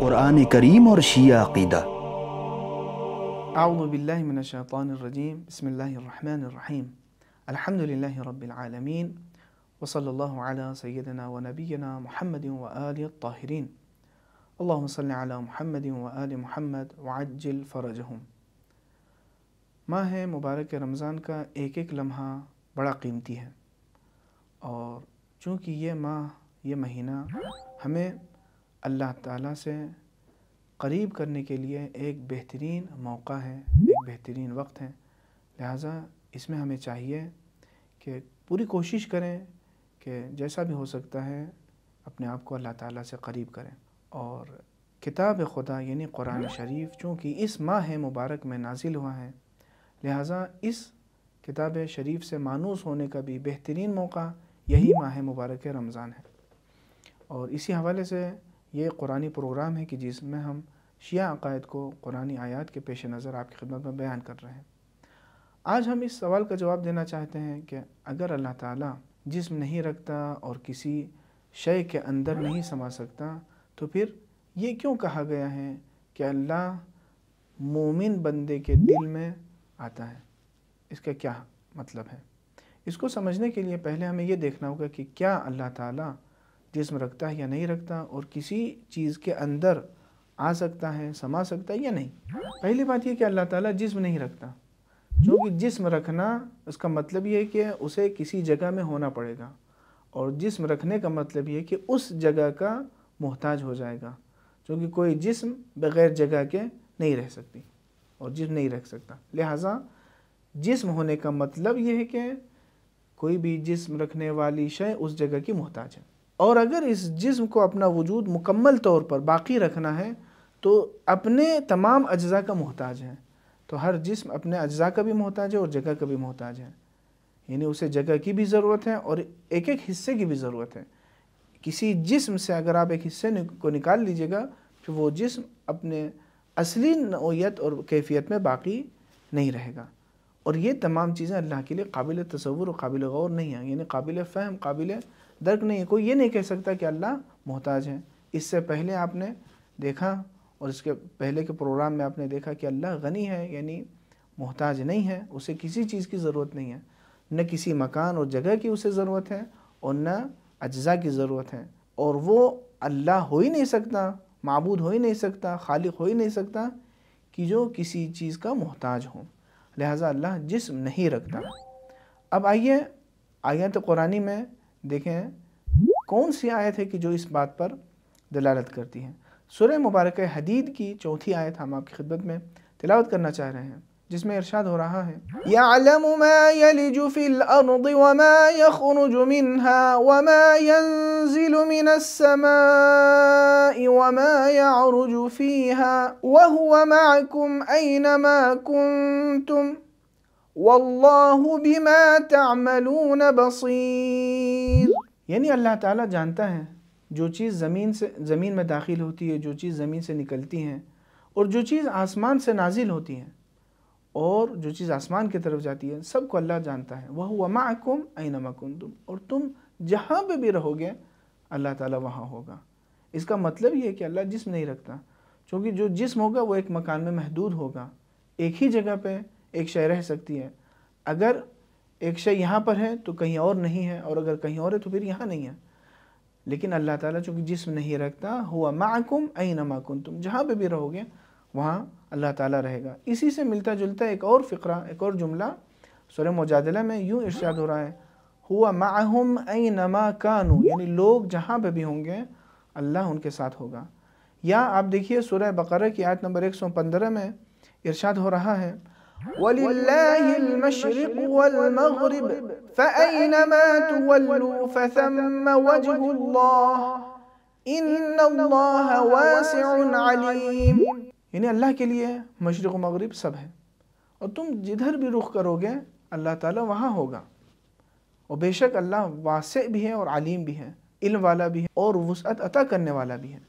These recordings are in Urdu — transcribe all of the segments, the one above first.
قرآن کریم اور شیعہ عقیدہ اعوذ باللہ من الشیطان الرجیم بسم اللہ الرحمن الرحیم الحمدللہ رب العالمین وصل اللہ علی سیدنا و نبینا محمد و آل الطاہرین اللہم صلی علی محمد و آل محمد وعجل فرجہم ماہ مبارک رمضان کا ایک ایک لمحہ بڑا قیمتی ہے اور چونکہ یہ ماہ یہ مہینہ ہمیں اللہ تعالیٰ سے قریب کرنے کے لیے ایک بہترین موقع ہے ایک بہترین وقت ہے لہٰذا اس میں ہمیں چاہیے کہ پوری کوشش کریں کہ جیسا بھی ہو سکتا ہے اپنے آپ کو اللہ تعالیٰ سے قریب کریں اور کتاب خدا یعنی قرآن شریف چونکہ اس ماہ مبارک میں نازل ہوا ہے لہٰذا اس کتاب شریف سے مانوس ہونے کا بھی بہترین موقع یہی ماہ مبارک رمضان ہے اور اسی حوالے سے یہ قرآن پروگرام ہے کہ جس میں ہم شیعہ عقائد کو قرآن آیات کے پیش نظر آپ کی خدمت میں بیان کر رہے ہیں آج ہم اس سوال کا جواب دینا چاہتے ہیں کہ اگر اللہ تعالیٰ جسم نہیں رکھتا اور کسی شے کے اندر نہیں سما سکتا تو پھر یہ کیوں کہا گیا ہے کہ اللہ مومن بندے کے دل میں آتا ہے اس کا کیا مطلب ہے اس کو سمجھنے کے لیے پہلے ہمیں یہ دیکھنا ہوگا کہ کیا اللہ تعالیٰ جسم رکھتا ہے یا نہیں رکھتا اور کسی چیز کے اندر آ سکتا ہے سما سکتا ہے یا نہیں پہلی بات یہ کہ اللہ تعالیٰ جسم نہیں رکھتا چونکہ جسم رکھنا اس کا مطلب یہ ہے کہ اسے کسی جگہ میں ہونا پڑے گا اور جسم رکھنے کا مطلب یہ ہے کہ اس جگہ کا محتاج ہو جائے گا چونکہ کوئی جسم بغیر جگہ کے نہیں رہ سکتی اور جسم نہیں رکھ سکتا لہٰذا جسم ہونے کا مطلب یہ ہے کہ کوئی بھی جسم رکھنے والی شے اس جگہ کی محتاج ہے اور اگر اس جسم کو اپنا وجود مکمل طور پر باقی رکھنا ہے تو اپنے تمام اجزاء کا محتاج ہے تو ہر جسم اپنے اجزاء کا بھی محتاج ہے اور جگہ کا بھی محتاج ہے یعنی اسے جگہ کی بھی ضرورت ہے اور ایک ایک حصے کی بھی ضرورت ہے کسی جسم سے اگر آپ ایک حصے کو نکال لیجئے گا تو وہ جسم اپنے اصلی نوعیت اور کیفیت میں باقی نہیں رہے گا اور یہ تمام چیزیں اللہ کے لیے قابل تصور اور قابل غور نہیں ہیں یعنی قابل فہم قابل درک نہیں ہے کوئی یہ نہیں کہہ سکتا کہ اللہ محتاج ہے اس سے پہلے آپ نے دیکھا اور اس کے پہلے کے پروگرام میں آپ نے دیکھا کہ اللہ غنی ہے یعنی محتاج نہیں ہے اسے کسی چیز کی ضرورت نہیں ہے نہ کسی مکان اور جگہ کی اسے ضرورت ہے اور نہ اجزاء کی ضرورت ہے اور وہ اللہ ہو ہی نہیں سکتا معبود ہو ہی نہیں سکتا خالق ہو ہی نہیں سکتا کہ جو کسی چیز کا محتاج ہو لہٰذا اللہ جسم نہیں رکھتا اب آئیے آیت قرآنی میں دیکھیں کون سی آیت ہے کہ جو اس بات پر دلالت کرتی ہے سورہ مبارکہ حدید کی چوتھی آیت ہم آپ کی خدمت میں تلاوت کرنا چاہ رہے ہیں جس میں ارشاد ہو رہا ہے بصیر یعنی اللہ تعالیٰ جانتا ہے جو چیز زمین سے زمین میں داخل ہوتی ہے جو چیز زمین سے نکلتی ہیں اور جو چیز آسمان سے نازل ہوتی ہیں اور جو چیز آسمان کی طرف جاتی ہے سب کو اللہ جانتا ہے وہ مَعَكُمْ کم این اور تم جہاں پہ بھی رہو گے اللہ تعالیٰ وہاں ہوگا اس کا مطلب یہ ہے کہ اللہ جسم نہیں رکھتا چونکہ جو جسم ہوگا وہ ایک مکان میں محدود ہوگا ایک ہی جگہ پہ ایک شے رہ سکتی ہے اگر ایک شے یہاں پر ہے تو کہیں اور نہیں ہے اور اگر کہیں اور ہے تو پھر یہاں نہیں ہے لیکن اللہ تعالیٰ چونکہ جسم نہیں رکھتا ہوا معکم اینما کنتم جہاں پہ بھی رہو گے وہاں اللہ تعالیٰ رہے گا اسی سے ملتا جلتا ایک اور فقرہ ایک اور جملہ سورہ مجادلہ میں یوں ارشاد ہو رہا ہے ہوا معاہم اینما کانو یعنی لوگ جہاں پہ بھی ہوں گے اللہ ان کے ساتھ ہوگا یا آپ دیکھیے سورہ بقرہ کی آیت نمبر 115 میں ارشاد ہو رہا ہے ولله المشرق والمغرب فأينما تولوا فثم وجه الله इन अलीम यानी अल्लाह के लिए है मशरक़ मगरब सब है और तुम जिधर भी रुख करोगे अल्लाह ताला वहाँ होगा और बेशक अल्लाह वासे भी है और आलीम भी है इल्म वाला भी है और वसअत अता करने वाला भी है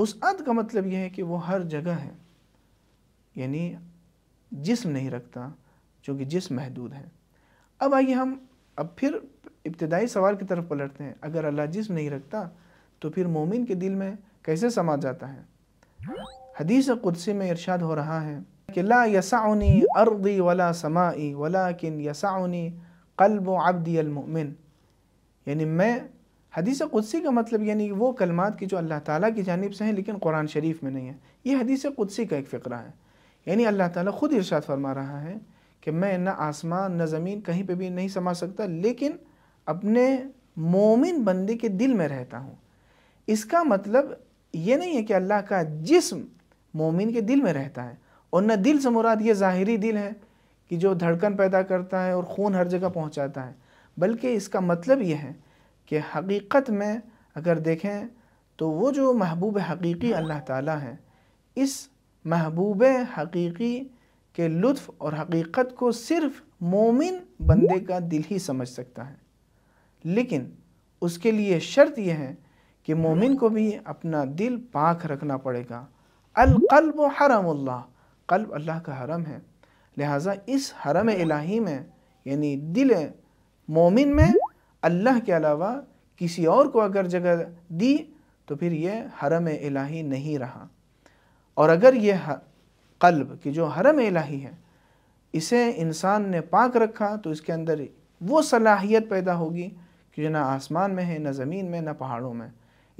वसअत का मतलब यह है कि वो हर जगह है यानी جسم نہیں رکھتا چونکہ جسم محدود ہے اب آئیے ہم اب پھر ابتدائی سوال کی طرف پلٹتے ہیں اگر اللہ جسم نہیں رکھتا تو پھر مومن کے دل میں کیسے سما جاتا ہے حدیث قدسی میں ارشاد ہو رہا ہے کہ لا یسعنی ارضی ولا سمائی ولیکن یسعنی قلب عبدی المؤمن یعنی میں حدیث قدسی کا مطلب یعنی وہ کلمات کی جو اللہ تعالیٰ کی جانب سے ہیں لیکن قرآن شریف میں نہیں ہے یہ حدیث قدسی کا ایک فقرہ ہے یعنی اللہ تعالیٰ خود ارشاد فرما رہا ہے کہ میں نہ آسمان نہ زمین کہیں پہ بھی نہیں سما سکتا لیکن اپنے مومن بندے کے دل میں رہتا ہوں اس کا مطلب یہ نہیں ہے کہ اللہ کا جسم مومن کے دل میں رہتا ہے اور نہ دل سے مراد یہ ظاہری دل ہے کہ جو دھڑکن پیدا کرتا ہے اور خون ہر جگہ پہنچاتا ہے بلکہ اس کا مطلب یہ ہے کہ حقیقت میں اگر دیکھیں تو وہ جو محبوب حقیقی اللہ تعالیٰ ہے اس محبوب حقیقی کے لطف اور حقیقت کو صرف مومن بندے کا دل ہی سمجھ سکتا ہے لیکن اس کے لیے شرط یہ ہے کہ مومن کو بھی اپنا دل پاک رکھنا پڑے گا القلب و حرم اللہ قلب اللہ کا حرم ہے لہٰذا اس حرم الہی میں یعنی دل مومن میں اللہ کے علاوہ کسی اور کو اگر جگہ دی تو پھر یہ حرم الہی نہیں رہا اور اگر یہ قلب کہ جو حرم الہی ہے اسے انسان نے پاک رکھا تو اس کے اندر وہ صلاحیت پیدا ہوگی کہ جو نہ آسمان میں ہے نہ زمین میں نہ پہاڑوں میں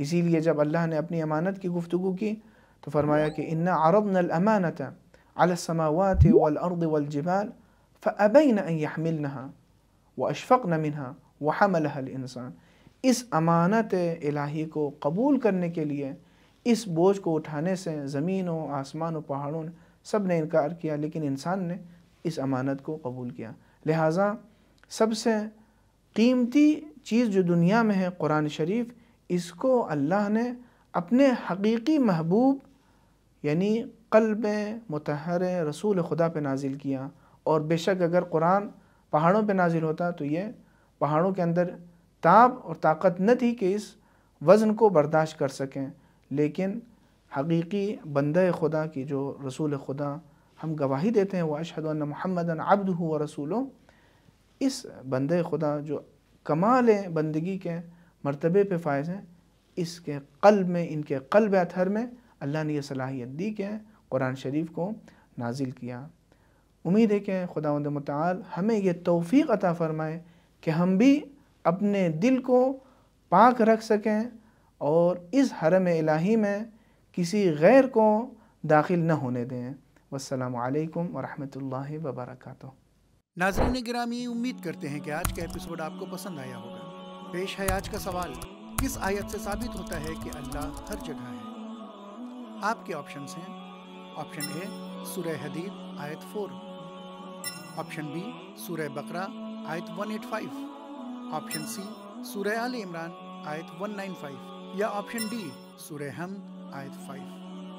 اسی لیے جب اللہ نے اپنی امانت کی گفتگو کی تو فرمایا کہ اننا عرضنا الامانه على السماوات والارض والجبال فابين ان يحملنها واشفقنا منها وحملها الانسان اس امانت الہی کو قبول کرنے کے لیے اس بوجھ کو اٹھانے سے زمین و آسمان و پہاڑوں سب نے انکار کیا لیکن انسان نے اس امانت کو قبول کیا لہٰذا سب سے قیمتی چیز جو دنیا میں ہے قرآن شریف اس کو اللہ نے اپنے حقیقی محبوب یعنی قلب متحر رسول خدا پہ نازل کیا اور بے شک اگر قرآن پہاڑوں پہ نازل ہوتا تو یہ پہاڑوں کے اندر تاب اور طاقت نہ تھی کہ اس وزن کو برداشت کر سکیں لیکن حقیقی بندہ خدا کی جو رسول خدا ہم گواہی دیتے ہیں وہ أَنَّ مُحَمَّدًا عَبْدُهُ رسولوں اس بندہ خدا جو کمال بندگی کے مرتبے پہ فائز ہیں اس کے قلب میں ان کے قلب اتھر میں اللہ نے یہ صلاحیت دی کہ قرآن شریف کو نازل کیا امید ہے کہ خدا متعال ہمیں یہ توفیق عطا فرمائے کہ ہم بھی اپنے دل کو پاک رکھ سکیں اور اس حرم الہی میں کسی غیر کو داخل نہ ہونے دیں والسلام علیکم ورحمۃ اللہ وبرکاتہ ناظرین گرامی امید کرتے ہیں کہ آج کا ایپیسوڈ آپ کو پسند آیا ہوگا پیش ہے آج کا سوال کس آیت سے ثابت ہوتا ہے کہ اللہ ہر جگہ ہے آپ کے آپشنز ہیں آپشن اے سورہ حدیب آیت فور آپشن بی سورہ بقرہ آیت one eight five option C سورہ آل عمران آیت ون نائن فائف یا آپشن ڈی سورہ سرحم آیت فائیو